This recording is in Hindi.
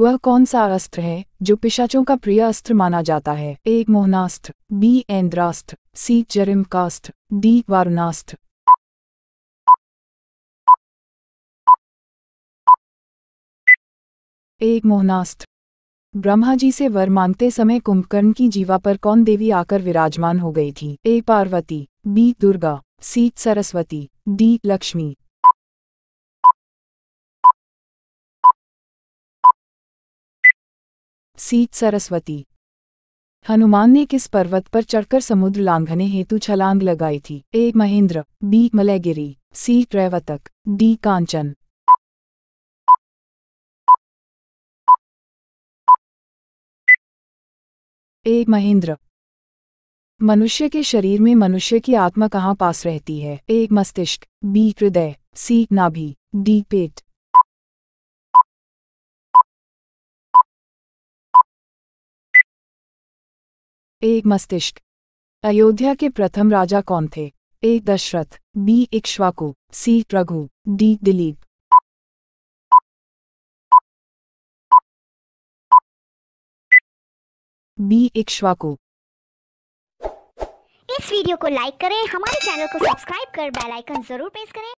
वह कौन सा अस्त्र है जो पिशाचों का प्रिय अस्त्र माना जाता है एक मोहनास्त्र बी एन्द्रास्त्र सी कास्त्र डी वारुणास्त्र एक मोहनास्त्र ब्रह्मा जी से वर मांगते समय कुंभकर्ण की जीवा पर कौन देवी आकर विराजमान हो गई थी A Parvati B Durga C Saraswati D Lakshmi सीत सरस्वती हनुमान ने किस पर्वत पर चढ़कर समुद्र लांघने हेतु छलांग लगाई थी A Mahendra B Malayagiri C Traivatak D Kanchan A Mahendra मनुष्य के शरीर में मनुष्य की आत्मा कहाँ पास रहती है ए मस्तिष्क बी हृदय सी नाभि डी पेट एक मस्तिष्क अयोध्या के प्रथम राजा कौन थे A Dasharath B Ikshvaku C Raghu D Dilip B Ikshvaku इस वीडियो को लाइक करें हमारे चैनल को सब्सक्राइब कर बेल आइकन जरूर प्रेस करें